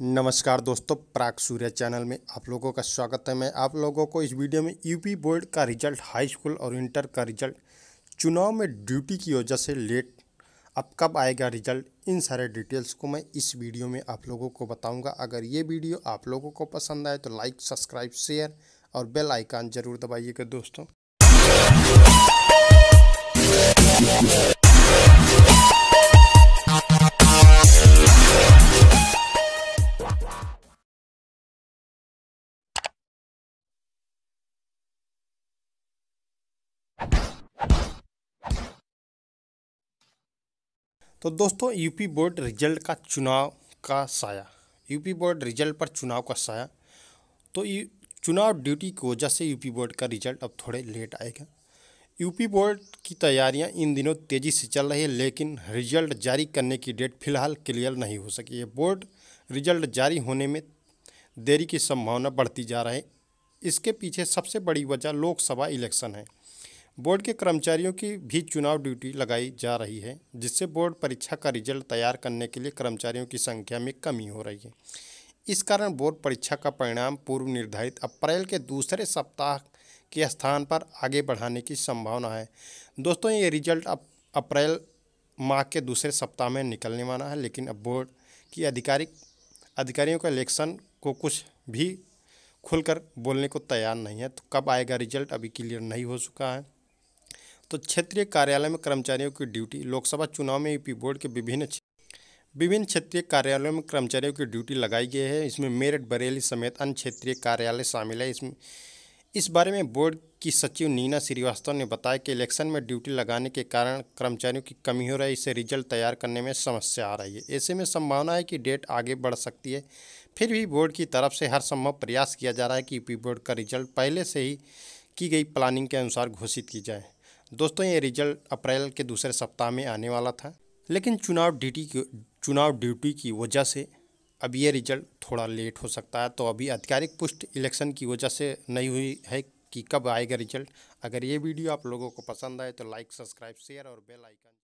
नमस्कार दोस्तों प्राग सूर्य चैनल में आप लोगों का स्वागत है मैं आप लोगों को इस वीडियो में यूपी बोर्ड का रिजल्ट हाई स्कूल और इंटर का रिजल्ट चुनाव में ड्यूटी की वजह से लेट अब कब आएगा रिजल्ट इन सारे डिटेल्स को मैं इस वीडियो में आप लोगों को बताऊंगा अगर ये वीडियो आप लोगों को पसंद आए तो लाइक सब्सक्राइब शेयर और बेल आइकान ज़रूर दबाइएगा दोस्तों तो दोस्तों यूपी बोर्ड रिजल्ट का चुनाव का साया यूपी बोर्ड रिजल्ट पर चुनाव का साया तो चुनाव ड्यूटी की वजह से यूपी बोर्ड का रिजल्ट अब थोड़े लेट आएगा यूपी बोर्ड की तैयारियां इन दिनों तेज़ी से चल रही है लेकिन रिजल्ट जारी करने की डेट फिलहाल क्लियर नहीं हो सकी है बोर्ड रिजल्ट जारी होने में देरी की संभावना बढ़ती जा रही है इसके पीछे सबसे बड़ी वजह लोकसभा इलेक्शन है बोर्ड के कर्मचारियों की भी चुनाव ड्यूटी लगाई जा रही है जिससे बोर्ड परीक्षा का रिजल्ट तैयार करने के लिए कर्मचारियों की संख्या में कमी हो रही है इस कारण बोर्ड परीक्षा का परिणाम पूर्व निर्धारित अप्रैल के दूसरे सप्ताह के स्थान पर आगे बढ़ाने की संभावना है दोस्तों ये रिजल्ट अब अप्रैल माह के दूसरे सप्ताह में निकलने वाला है लेकिन अब बोर्ड की आधिकारिक अधिकारियों का इलेक्शन को कुछ भी खुलकर बोलने को तैयार नहीं है तो कब आएगा रिजल्ट अभी क्लियर नहीं हो चुका है तो क्षेत्रीय कार्यालय में कर्मचारियों की ड्यूटी लोकसभा चुनाव में यूपी बोर्ड के विभिन्न विभिन्न क्षेत्रीय कार्यालयों में कर्मचारियों की ड्यूटी लगाई गई है इसमें मेरठ बरेली समेत अन्य क्षेत्रीय कार्यालय शामिल है इसमें इस बारे में बोर्ड की सचिव नीना श्रीवास्तव ने बताया कि इलेक्शन में ड्यूटी लगाने के कारण कर्मचारियों की कमी हो रही है इससे रिजल्ट तैयार करने में समस्या आ रही है ऐसे में संभावना है कि डेट आगे बढ़ सकती है फिर भी बोर्ड की तरफ से हर संभव प्रयास किया जा रहा है कि यूपी बोर्ड का रिजल्ट पहले से ही की गई प्लानिंग के अनुसार घोषित की जाए दोस्तों ये रिजल्ट अप्रैल के दूसरे सप्ताह में आने वाला था लेकिन चुनाव ड्यूटी की चुनाव ड्यूटी की वजह से अब ये रिजल्ट थोड़ा लेट हो सकता है तो अभी आधिकारिक पुष्ट इलेक्शन की वजह से नहीं हुई है कि कब आएगा रिजल्ट अगर ये वीडियो आप लोगों को पसंद आए तो लाइक सब्सक्राइब शेयर और बेल आइकन